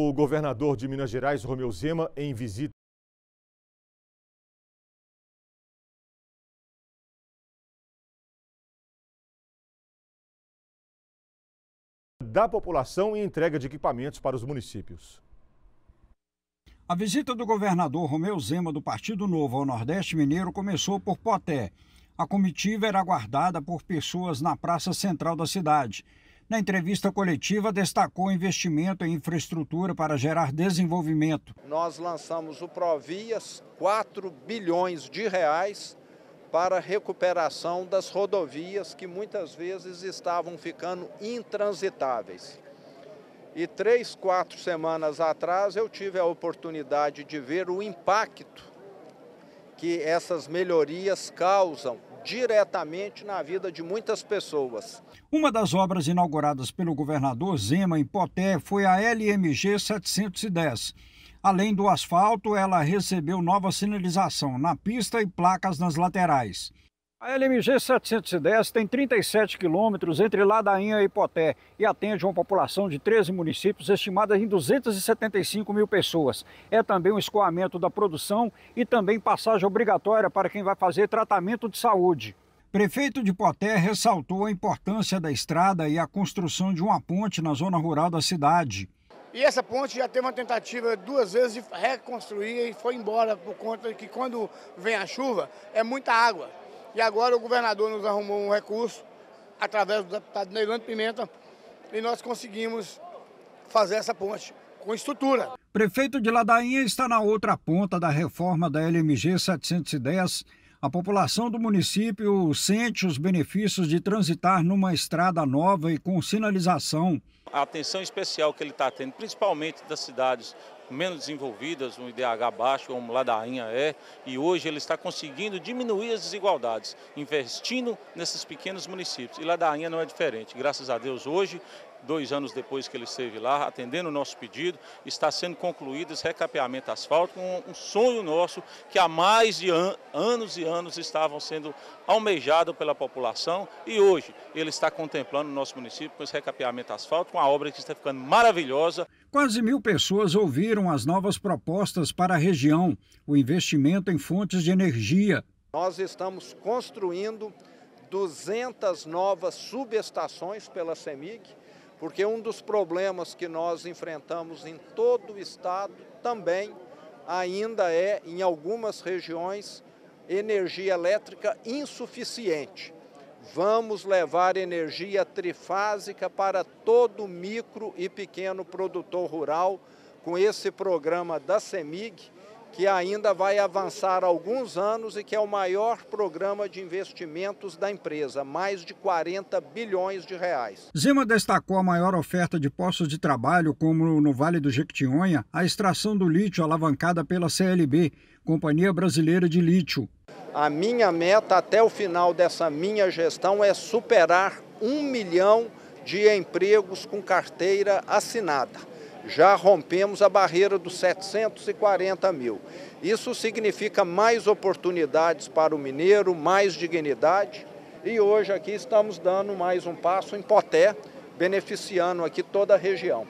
O governador de Minas Gerais, Romeu Zema, em visita da população e entrega de equipamentos para os municípios. A visita do governador Romeu Zema do Partido Novo ao Nordeste Mineiro começou por Poté. A comitiva era aguardada por pessoas na praça central da cidade. Na entrevista coletiva, destacou investimento em infraestrutura para gerar desenvolvimento. Nós lançamos o Provias, 4 bilhões de reais para a recuperação das rodovias que muitas vezes estavam ficando intransitáveis. E três, quatro semanas atrás eu tive a oportunidade de ver o impacto que essas melhorias causam diretamente na vida de muitas pessoas. Uma das obras inauguradas pelo governador Zema em Poté foi a LMG 710. Além do asfalto, ela recebeu nova sinalização na pista e placas nas laterais. A LMG 710 tem 37 quilômetros entre Ladainha e Poté e atende uma população de 13 municípios estimada em 275 mil pessoas. É também um escoamento da produção e também passagem obrigatória para quem vai fazer tratamento de saúde. Prefeito de Poté ressaltou a importância da estrada e a construção de uma ponte na zona rural da cidade. E essa ponte já teve uma tentativa duas vezes de reconstruir e foi embora por conta de que quando vem a chuva é muita água. E agora o governador nos arrumou um recurso através do deputado Neilando Pimenta e nós conseguimos fazer essa ponte com estrutura. Prefeito de Ladainha está na outra ponta da reforma da LMG 710 a população do município sente os benefícios de transitar numa estrada nova e com sinalização. A atenção especial que ele está tendo, principalmente das cidades menos desenvolvidas, um IDH baixo, como Ladainha é, e hoje ele está conseguindo diminuir as desigualdades, investindo nesses pequenos municípios. E Ladainha não é diferente. Graças a Deus, hoje dois anos depois que ele esteve lá, atendendo o nosso pedido, está sendo concluído esse recapeamento asfalto, um, um sonho nosso que há mais de an anos e anos estavam sendo almejado pela população e hoje ele está contemplando o nosso município com esse recapeamento com uma obra que está ficando maravilhosa. Quase mil pessoas ouviram as novas propostas para a região, o investimento em fontes de energia. Nós estamos construindo 200 novas subestações pela CEMIG, porque um dos problemas que nós enfrentamos em todo o estado também ainda é, em algumas regiões, energia elétrica insuficiente. Vamos levar energia trifásica para todo micro e pequeno produtor rural com esse programa da CEMIG, que ainda vai avançar alguns anos e que é o maior programa de investimentos da empresa, mais de 40 bilhões de reais. Zima destacou a maior oferta de postos de trabalho, como no Vale do Jequitinhonha, a extração do lítio alavancada pela CLB, Companhia Brasileira de Lítio. A minha meta até o final dessa minha gestão é superar um milhão de empregos com carteira assinada já rompemos a barreira dos 740 mil. Isso significa mais oportunidades para o mineiro, mais dignidade. E hoje aqui estamos dando mais um passo em Poté, beneficiando aqui toda a região.